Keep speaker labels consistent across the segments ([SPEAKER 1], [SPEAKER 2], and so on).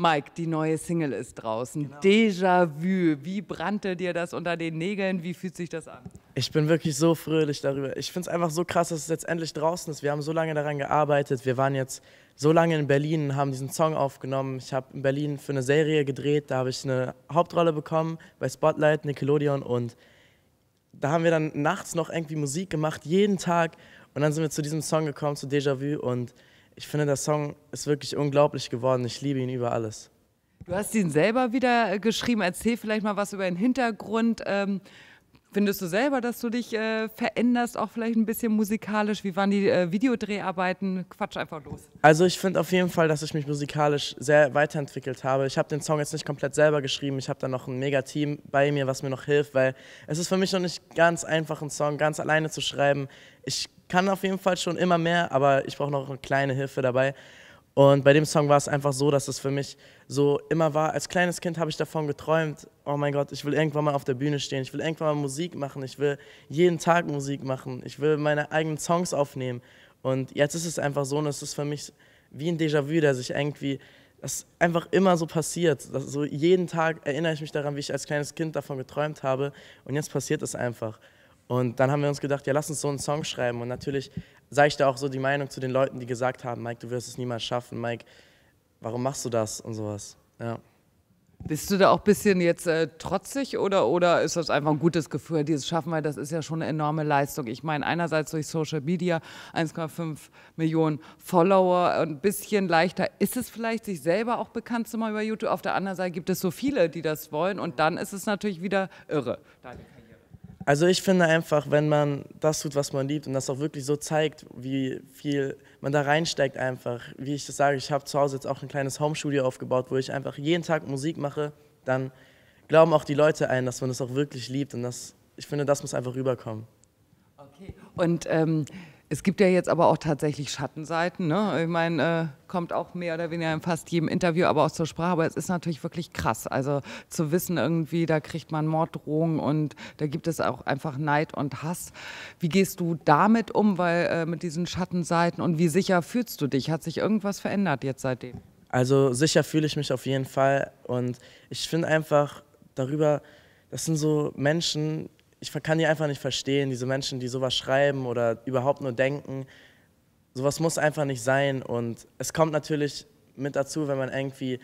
[SPEAKER 1] Mike, die neue Single ist draußen. Genau. Déjà-vu. Wie brannte dir das unter den Nägeln? Wie fühlt sich das an?
[SPEAKER 2] Ich bin wirklich so fröhlich darüber. Ich finde es einfach so krass, dass es jetzt endlich draußen ist. Wir haben so lange daran gearbeitet. Wir waren jetzt so lange in Berlin, und haben diesen Song aufgenommen. Ich habe in Berlin für eine Serie gedreht. Da habe ich eine Hauptrolle bekommen bei Spotlight, Nickelodeon. Und da haben wir dann nachts noch irgendwie Musik gemacht, jeden Tag. Und dann sind wir zu diesem Song gekommen, zu Déjà-vu. Und ich finde, der Song ist wirklich unglaublich geworden. Ich liebe ihn über alles.
[SPEAKER 1] Du hast ihn selber wieder äh, geschrieben. Erzähl vielleicht mal was über den Hintergrund. Ähm, findest du selber, dass du dich äh, veränderst, auch vielleicht ein bisschen musikalisch? Wie waren die äh, Videodreharbeiten? Quatsch einfach los.
[SPEAKER 2] Also ich finde auf jeden Fall, dass ich mich musikalisch sehr weiterentwickelt habe. Ich habe den Song jetzt nicht komplett selber geschrieben. Ich habe da noch ein Mega-Team bei mir, was mir noch hilft, weil es ist für mich noch nicht ganz einfach, einen Song ganz alleine zu schreiben. Ich kann auf jeden Fall schon immer mehr, aber ich brauche noch eine kleine Hilfe dabei. Und bei dem Song war es einfach so, dass es für mich so immer war. Als kleines Kind habe ich davon geträumt, oh mein Gott, ich will irgendwann mal auf der Bühne stehen, ich will irgendwann mal Musik machen, ich will jeden Tag Musik machen, ich will meine eigenen Songs aufnehmen. Und jetzt ist es einfach so und es ist für mich wie ein Déjà-vu, der sich irgendwie, das einfach immer so passiert. so jeden Tag erinnere ich mich daran, wie ich als kleines Kind davon geträumt habe und jetzt passiert es einfach. Und dann haben wir uns gedacht, ja, lass uns so einen Song schreiben. Und natürlich sah ich da auch so die Meinung zu den Leuten, die gesagt haben, Mike, du wirst es niemals schaffen, Mike, warum machst du das und sowas. Ja. Bist du da auch ein bisschen jetzt äh, trotzig oder, oder ist das
[SPEAKER 1] einfach ein gutes Gefühl, dieses Schaffen, weil das ist ja schon eine enorme Leistung. Ich meine, einerseits durch Social Media 1,5 Millionen Follower, äh, ein bisschen leichter ist es vielleicht, sich selber auch bekannt zu machen über YouTube. Auf der anderen Seite gibt es so viele, die das wollen und dann ist es natürlich wieder irre. Danke.
[SPEAKER 2] Also ich finde einfach, wenn man das tut, was man liebt und das auch wirklich so zeigt, wie viel man da reinsteckt einfach, wie ich das sage, ich habe zu Hause jetzt auch ein kleines Homestudio aufgebaut, wo ich einfach jeden Tag Musik mache, dann glauben auch die Leute ein, dass man das auch wirklich liebt und das, ich finde, das muss einfach rüberkommen. Okay, und ähm es gibt ja
[SPEAKER 1] jetzt aber auch tatsächlich Schattenseiten. Ne? Ich meine, äh, kommt auch mehr oder weniger in fast jedem Interview, aber auch zur Sprache. Aber es ist natürlich wirklich krass. Also zu wissen irgendwie, da kriegt man Morddrohungen und da gibt es auch einfach Neid und Hass. Wie gehst du damit um, weil äh, mit diesen Schattenseiten und wie sicher fühlst du dich? Hat sich irgendwas verändert jetzt
[SPEAKER 2] seitdem? Also sicher fühle ich mich auf jeden Fall und ich finde einfach darüber, das sind so Menschen, ich kann die einfach nicht verstehen, diese Menschen, die sowas schreiben oder überhaupt nur denken. Sowas muss einfach nicht sein. Und es kommt natürlich mit dazu, wenn man irgendwie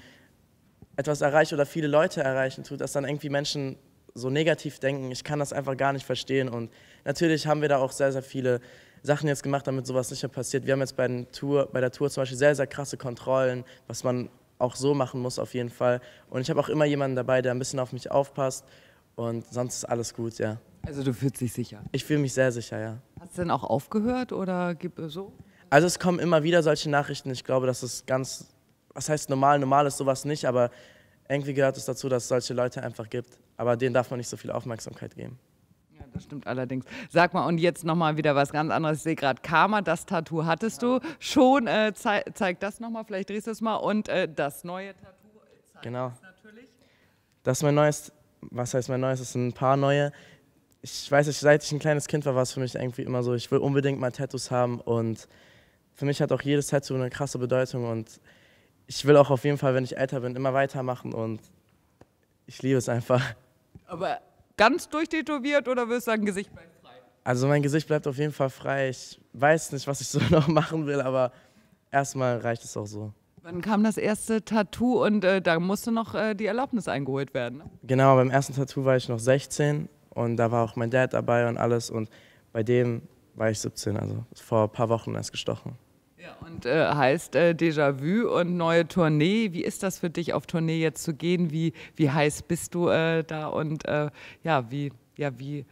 [SPEAKER 2] etwas erreicht oder viele Leute erreichen tut, dass dann irgendwie Menschen so negativ denken. Ich kann das einfach gar nicht verstehen. Und natürlich haben wir da auch sehr, sehr viele Sachen jetzt gemacht, damit sowas nicht mehr passiert. Wir haben jetzt bei, Tour, bei der Tour zum Beispiel sehr, sehr krasse Kontrollen, was man auch so machen muss auf jeden Fall. Und ich habe auch immer jemanden dabei, der ein bisschen auf mich aufpasst und sonst ist alles gut, ja. Also du fühlst dich sicher? Ich fühle mich sehr sicher, ja. Hast du denn auch aufgehört oder äh, so? Also es kommen immer wieder solche Nachrichten. Ich glaube, das ist ganz, was heißt normal? Normal ist sowas nicht, aber irgendwie gehört es dazu, dass es solche Leute einfach gibt. Aber denen darf man nicht so viel Aufmerksamkeit geben. Ja, das stimmt allerdings. Sag mal, und jetzt nochmal wieder was ganz anderes. Ich sehe gerade Karma, das
[SPEAKER 1] Tattoo hattest du schon. Äh, zei zeig das nochmal, vielleicht drehst du es mal. Und äh, das neue Tattoo
[SPEAKER 2] zeigt genau. Halt natürlich. Das ist mein neues was heißt mein neues? Es sind ein paar neue. Ich weiß nicht, seit ich ein kleines Kind war, war es für mich irgendwie immer so, ich will unbedingt mal Tattoos haben und für mich hat auch jedes Tattoo eine krasse Bedeutung und ich will auch auf jeden Fall, wenn ich älter bin, immer weitermachen und ich liebe es einfach.
[SPEAKER 1] Aber ganz durchtätowiert oder würdest du sagen, Gesicht bleibt frei?
[SPEAKER 2] Also mein Gesicht bleibt auf jeden Fall frei. Ich weiß nicht, was ich so noch machen will, aber erstmal reicht es auch so.
[SPEAKER 1] Wann kam das erste Tattoo und äh, da musste noch äh, die Erlaubnis eingeholt werden? Ne?
[SPEAKER 2] Genau, beim ersten Tattoo war ich noch 16 und da war auch mein Dad dabei und alles und bei dem war ich 17, also vor ein paar Wochen erst gestochen.
[SPEAKER 1] Ja, und äh, heißt äh, Déjà-vu und neue Tournee. Wie ist das für dich, auf Tournee jetzt zu gehen? Wie, wie heiß bist du äh, da und äh, ja, wie,
[SPEAKER 2] ja, wie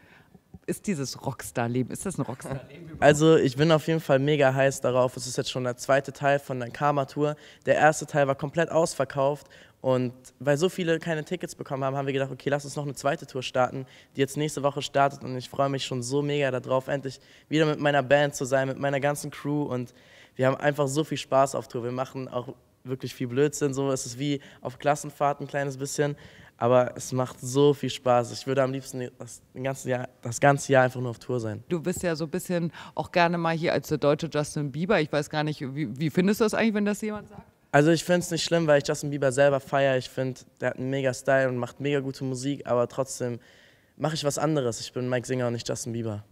[SPEAKER 2] ist dieses Rockstar-Leben? Ist das ein Rockstar-Leben? Also ich bin auf jeden Fall mega heiß darauf. Es ist jetzt schon der zweite Teil von der Karma-Tour. Der erste Teil war komplett ausverkauft und weil so viele keine Tickets bekommen haben, haben wir gedacht, okay, lass uns noch eine zweite Tour starten, die jetzt nächste Woche startet. Und ich freue mich schon so mega darauf, endlich wieder mit meiner Band zu sein, mit meiner ganzen Crew. Und wir haben einfach so viel Spaß auf Tour. Wir machen auch wirklich viel Blödsinn. So es ist es wie auf Klassenfahrt ein kleines bisschen. Aber es macht so viel Spaß. Ich würde am liebsten das, ganze Jahr, das ganze Jahr einfach nur auf Tour sein. Du bist ja so ein bisschen auch gerne mal hier als der deutsche
[SPEAKER 1] Justin Bieber. Ich weiß gar nicht, wie, wie findest du das eigentlich, wenn das jemand sagt?
[SPEAKER 2] Also ich finde es nicht schlimm, weil ich Justin Bieber selber feiere. Ich finde, der hat einen mega Style und macht mega gute Musik, aber trotzdem mache ich was anderes. Ich bin Mike Singer und nicht Justin Bieber.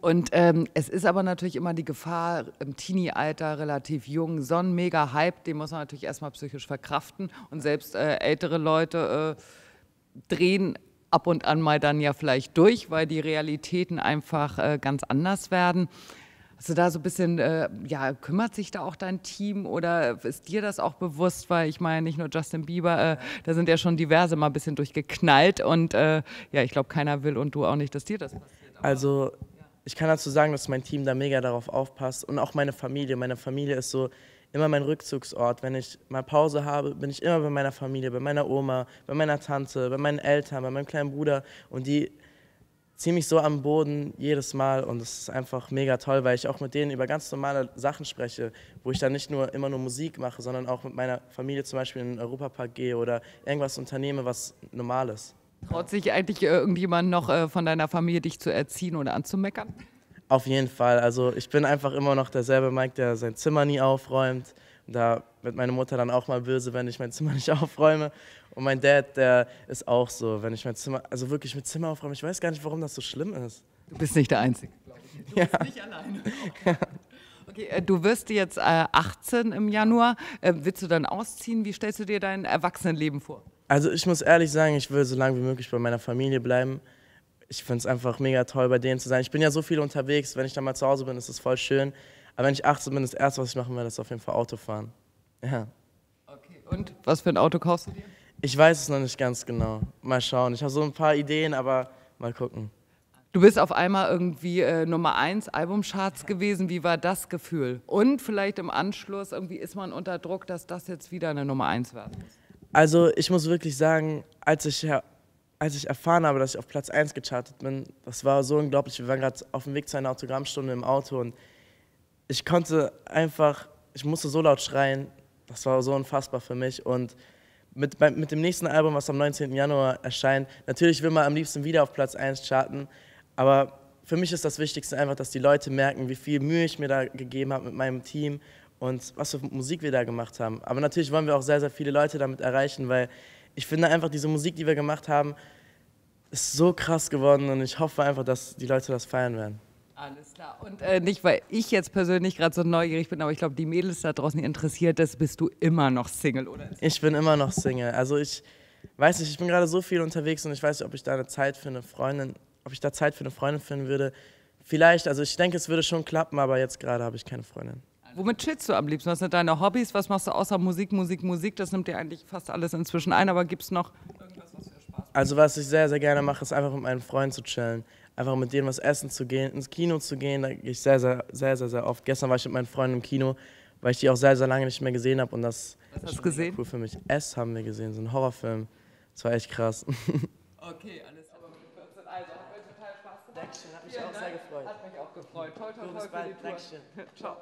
[SPEAKER 1] Und ähm, es ist aber natürlich immer die Gefahr, im Teenie-Alter relativ jung, so ein mega Hype, den muss man natürlich erstmal psychisch verkraften. Und selbst äh, ältere Leute äh, drehen ab und an mal dann ja vielleicht durch, weil die Realitäten einfach äh, ganz anders werden. Hast also du da so ein bisschen, äh, ja, kümmert sich da auch dein Team oder ist dir das auch bewusst? Weil ich meine, nicht nur Justin Bieber, äh, da sind ja schon diverse mal ein bisschen durchgeknallt und äh, ja, ich glaube, keiner will
[SPEAKER 2] und du auch nicht, dass dir das passiert. Also ich kann dazu sagen, dass mein Team da mega darauf aufpasst und auch meine Familie. Meine Familie ist so immer mein Rückzugsort. Wenn ich mal Pause habe, bin ich immer bei meiner Familie, bei meiner Oma, bei meiner Tante, bei meinen Eltern, bei meinem kleinen Bruder und die ziehen mich so am Boden jedes Mal und es ist einfach mega toll, weil ich auch mit denen über ganz normale Sachen spreche, wo ich dann nicht nur immer nur Musik mache, sondern auch mit meiner Familie zum Beispiel in den Europapark gehe oder irgendwas unternehme, was normal ist.
[SPEAKER 1] Traut sich eigentlich äh, irgendjemand noch äh, von deiner Familie, dich zu erziehen oder anzumeckern?
[SPEAKER 2] Auf jeden Fall. Also ich bin einfach immer noch derselbe Mike, der sein Zimmer nie aufräumt. Da wird meine Mutter dann auch mal böse, wenn ich mein Zimmer nicht aufräume. Und mein Dad, der ist auch so, wenn ich mein Zimmer, also wirklich mit Zimmer aufräume. Ich weiß gar nicht, warum das so schlimm ist. Du bist nicht der Einzige, glaube ich. Du ja. bist nicht alleine.
[SPEAKER 1] Okay, äh, du wirst jetzt 18 im Januar. Willst du dann ausziehen? Wie stellst du dir dein
[SPEAKER 2] Erwachsenenleben vor? Also ich muss ehrlich sagen, ich will so lange wie möglich bei meiner Familie bleiben. Ich finde es einfach mega toll, bei denen zu sein. Ich bin ja so viel unterwegs, wenn ich dann mal zu Hause bin, ist es voll schön. Aber wenn ich 18 bin, das Erste, was ich machen werde, ist auf jeden Fall Autofahren. Ja. Okay, und was für ein Auto kaufst du dir? Ich weiß es noch nicht ganz genau. Mal schauen. Ich habe so ein paar Ideen, aber mal gucken.
[SPEAKER 1] Du bist auf einmal irgendwie äh, Nummer 1 Albumcharts gewesen. Wie war das Gefühl? Und vielleicht
[SPEAKER 2] im Anschluss, irgendwie ist man unter Druck, dass das jetzt wieder eine
[SPEAKER 1] Nummer 1 wird.
[SPEAKER 2] Also ich muss wirklich sagen, als ich, als ich erfahren habe, dass ich auf Platz 1 gechartet bin, das war so unglaublich. Wir waren gerade auf dem Weg zu einer Autogrammstunde im Auto und ich konnte einfach, ich musste so laut schreien, das war so unfassbar für mich. Und mit, mit dem nächsten Album, was am 19. Januar erscheint, natürlich will man am liebsten wieder auf Platz 1 charten, aber für mich ist das Wichtigste einfach, dass die Leute merken, wie viel Mühe ich mir da gegeben habe mit meinem Team und was für Musik wir da gemacht haben. Aber natürlich wollen wir auch sehr, sehr viele Leute damit erreichen, weil ich finde einfach, diese Musik, die wir gemacht haben, ist so krass geworden und ich hoffe einfach, dass die Leute das feiern werden.
[SPEAKER 1] Alles klar. Und äh,
[SPEAKER 2] nicht, weil ich jetzt persönlich gerade so neugierig bin, aber ich glaube, die Mädels da draußen, interessiert das, bist du immer noch Single, oder? Ich bin immer noch Single. Also ich weiß nicht, ich bin gerade so viel unterwegs und ich weiß nicht, ob ich da eine Zeit für eine Freundin, ob ich da Zeit für eine Freundin finden würde. Vielleicht, also ich denke, es würde schon klappen, aber jetzt gerade habe ich keine Freundin. Womit
[SPEAKER 1] chillst du am liebsten? Was sind deine Hobbys? Was machst du außer Musik, Musik, Musik? Das nimmt dir eigentlich fast alles inzwischen ein, aber gibt es noch irgendwas,
[SPEAKER 2] was dir Spaß macht? Also was ich sehr, sehr gerne mache, ist einfach mit meinen Freunden zu chillen. Einfach mit denen was essen zu gehen, ins Kino zu gehen. Da gehe ich sehr, sehr, sehr, sehr, sehr oft. Gestern war ich mit meinen Freunden im Kino, weil ich die auch sehr, sehr lange nicht mehr gesehen habe. Und das ist gesehen? cool für mich. S haben wir gesehen, so ein Horrorfilm. Das war echt krass.
[SPEAKER 1] Okay, alles aber mit 14. Also, hat mir total Spaß gemacht. Dankeschön, hat mich Vielen auch Dank. sehr gefreut. Hat mich auch gefreut. Toll, toll, toll. Bis bald. Dankeschön. Ciao.